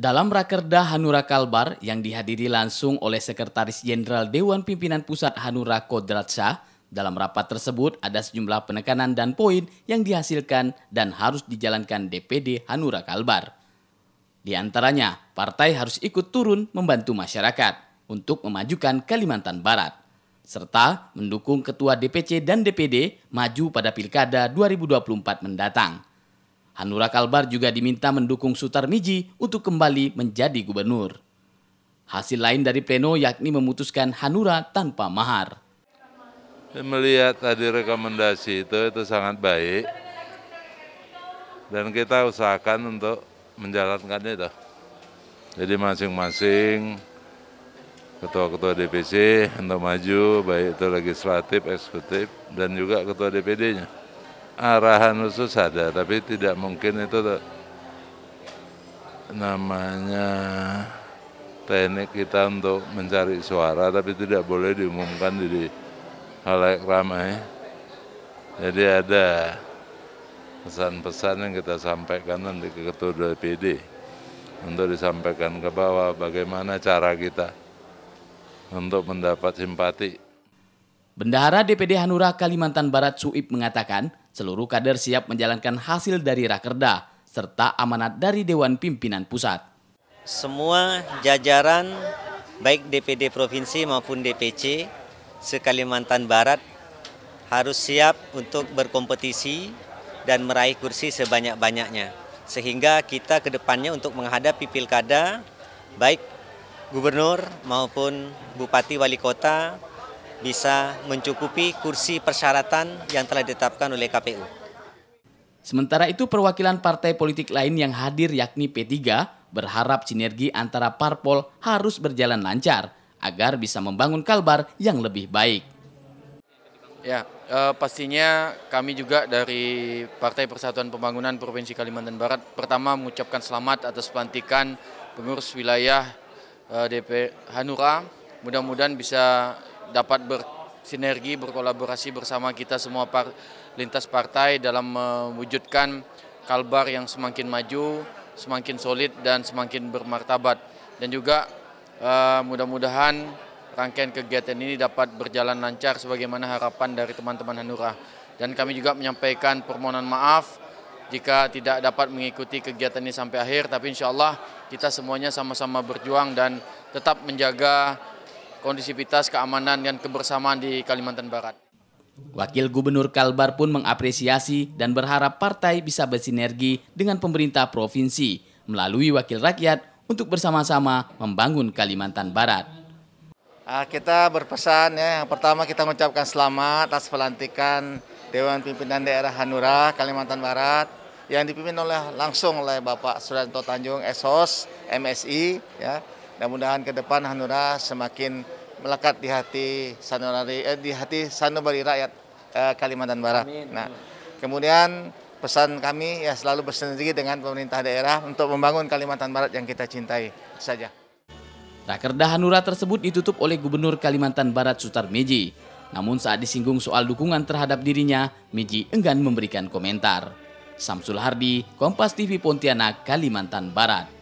Dalam Rakerda Hanura Kalbar yang dihadiri langsung oleh Sekretaris Jenderal Dewan Pimpinan Pusat Hanura Kodratsa, dalam rapat tersebut ada sejumlah penekanan dan poin yang dihasilkan dan harus dijalankan DPD Hanura Kalbar. Di antaranya, partai harus ikut turun membantu masyarakat untuk memajukan Kalimantan Barat, serta mendukung Ketua DPC dan DPD maju pada Pilkada 2024 mendatang. Hanura Kalbar juga diminta mendukung Sutar Miji untuk kembali menjadi gubernur. Hasil lain dari pleno yakni memutuskan Hanura tanpa mahar. Melihat tadi rekomendasi itu, itu sangat baik. Dan kita usahakan untuk menjalankannya itu. Jadi masing-masing ketua-ketua DPC untuk maju, baik itu legislatif, eksekutif, dan juga ketua DPD-nya arahan khusus ada, tapi tidak mungkin itu namanya teknik kita untuk mencari suara tapi tidak boleh diumumkan di halayak ramai. Jadi ada pesan-pesan yang kita sampaikan nanti ke ketua DPD untuk disampaikan ke bawah bagaimana cara kita untuk mendapat simpati. Bendahara DPD Hanura Kalimantan Barat Suib mengatakan, Seluruh kader siap menjalankan hasil dari Rakerda serta amanat dari Dewan Pimpinan Pusat. Semua jajaran baik DPD Provinsi maupun DPC se-Kalimantan Barat harus siap untuk berkompetisi dan meraih kursi sebanyak-banyaknya. Sehingga kita ke depannya untuk menghadapi pilkada, baik gubernur maupun bupati wali kota, bisa mencukupi kursi persyaratan yang telah ditetapkan oleh KPU. Sementara itu perwakilan partai politik lain yang hadir yakni P3 berharap sinergi antara parpol harus berjalan lancar agar bisa membangun Kalbar yang lebih baik. Ya, eh, pastinya kami juga dari Partai Persatuan Pembangunan Provinsi Kalimantan Barat pertama mengucapkan selamat atas pelantikan pengurus wilayah eh, DP Hanura. Mudah-mudahan bisa dapat bersinergi, berkolaborasi bersama kita semua par lintas partai dalam mewujudkan Kalbar yang semakin maju, semakin solid dan semakin bermartabat. Dan juga uh, mudah-mudahan rangkaian kegiatan ini dapat berjalan lancar sebagaimana harapan dari teman-teman Hanura. Dan kami juga menyampaikan permohonan maaf jika tidak dapat mengikuti kegiatan ini sampai akhir, tapi insya Allah kita semuanya sama-sama berjuang dan tetap menjaga kondisivitas keamanan, dan kebersamaan di Kalimantan Barat. Wakil Gubernur Kalbar pun mengapresiasi dan berharap partai bisa bersinergi dengan pemerintah provinsi melalui wakil rakyat untuk bersama-sama membangun Kalimantan Barat. Ah, kita berpesan ya, yang pertama kita mengucapkan selamat atas pelantikan Dewan Pimpinan Daerah Hanura Kalimantan Barat yang dipimpin oleh langsung oleh Bapak Suranto Tanjung, Esos, MSI ya Mudah-mudahan ke depan Hanura semakin melekat di hati sanubari eh, di hati sanubari rakyat eh, Kalimantan Barat. Amin. Nah, kemudian pesan kami ya selalu bersinergi dengan pemerintah daerah untuk membangun Kalimantan Barat yang kita cintai saja. Rakerda Hanura tersebut ditutup oleh Gubernur Kalimantan Barat Sutar Meji. Namun saat disinggung soal dukungan terhadap dirinya, Meji enggan memberikan komentar. Samsul Hardi, Kompas TV Pontianak, Kalimantan Barat.